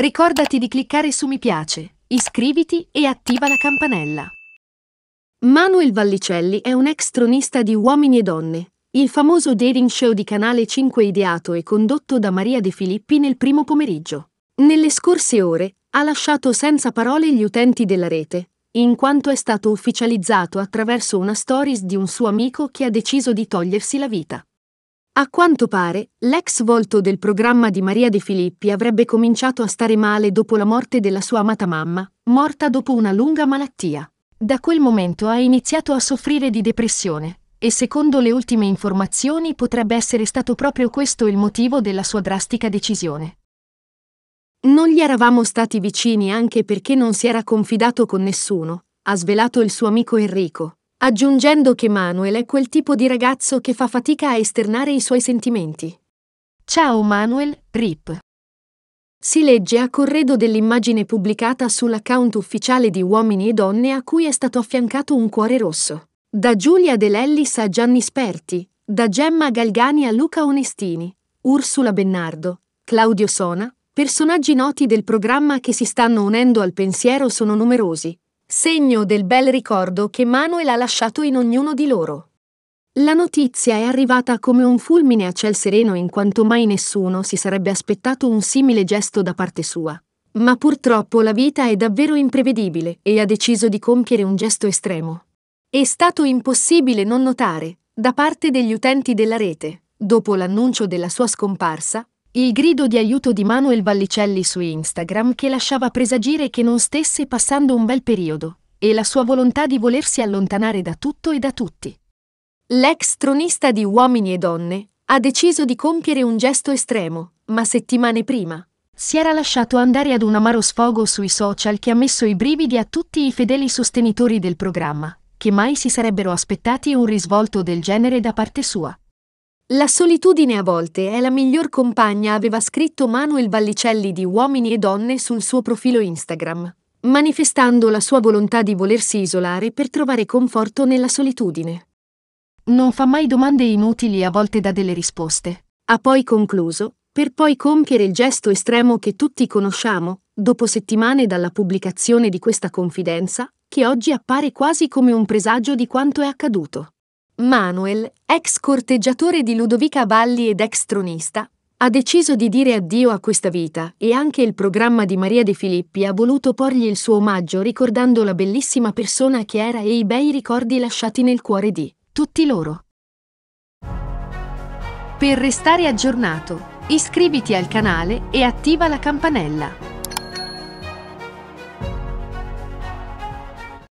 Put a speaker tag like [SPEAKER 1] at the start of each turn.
[SPEAKER 1] Ricordati di cliccare su mi piace, iscriviti e attiva la campanella. Manuel Vallicelli è un ex tronista di Uomini e Donne, il famoso dating show di Canale 5 ideato e condotto da Maria De Filippi nel primo pomeriggio. Nelle scorse ore ha lasciato senza parole gli utenti della rete, in quanto è stato ufficializzato attraverso una stories di un suo amico che ha deciso di togliersi la vita. A quanto pare, l'ex volto del programma di Maria De Filippi avrebbe cominciato a stare male dopo la morte della sua amata mamma, morta dopo una lunga malattia. Da quel momento ha iniziato a soffrire di depressione e secondo le ultime informazioni potrebbe essere stato proprio questo il motivo della sua drastica decisione. Non gli eravamo stati vicini anche perché non si era confidato con nessuno, ha svelato il suo amico Enrico, aggiungendo che Manuel è quel tipo di ragazzo che fa fatica a esternare i suoi sentimenti. Ciao Manuel, RIP. Si legge a corredo dell'immagine pubblicata sull'account ufficiale di Uomini e Donne a cui è stato affiancato un cuore rosso. Da Giulia De a Gianni Sperti, da Gemma Galgani a Luca Onestini, Ursula Bennardo, Claudio Sona, personaggi noti del programma che si stanno unendo al pensiero sono numerosi, segno del bel ricordo che Manuel ha lasciato in ognuno di loro. La notizia è arrivata come un fulmine a ciel sereno in quanto mai nessuno si sarebbe aspettato un simile gesto da parte sua. Ma purtroppo la vita è davvero imprevedibile e ha deciso di compiere un gesto estremo. È stato impossibile non notare, da parte degli utenti della rete, dopo l'annuncio della sua scomparsa, il grido di aiuto di Manuel Vallicelli su Instagram che lasciava presagire che non stesse passando un bel periodo, e la sua volontà di volersi allontanare da tutto e da tutti. L'ex tronista di Uomini e Donne ha deciso di compiere un gesto estremo, ma settimane prima si era lasciato andare ad un amaro sfogo sui social che ha messo i brividi a tutti i fedeli sostenitori del programma, che mai si sarebbero aspettati un risvolto del genere da parte sua. La solitudine a volte è la miglior compagna, aveva scritto Manuel Vallicelli di Uomini e Donne sul suo profilo Instagram, manifestando la sua volontà di volersi isolare per trovare conforto nella solitudine. Non fa mai domande inutili, e a volte dà delle risposte. Ha poi concluso, per poi compiere il gesto estremo che tutti conosciamo, dopo settimane dalla pubblicazione di questa confidenza, che oggi appare quasi come un presagio di quanto è accaduto. Manuel, ex corteggiatore di Ludovica Valli ed ex tronista, ha deciso di dire addio a questa vita e anche il programma di Maria De Filippi ha voluto porgli il suo omaggio ricordando la bellissima persona che era e i bei ricordi lasciati nel cuore di tutti loro. Per restare aggiornato, iscriviti al canale e attiva la campanella.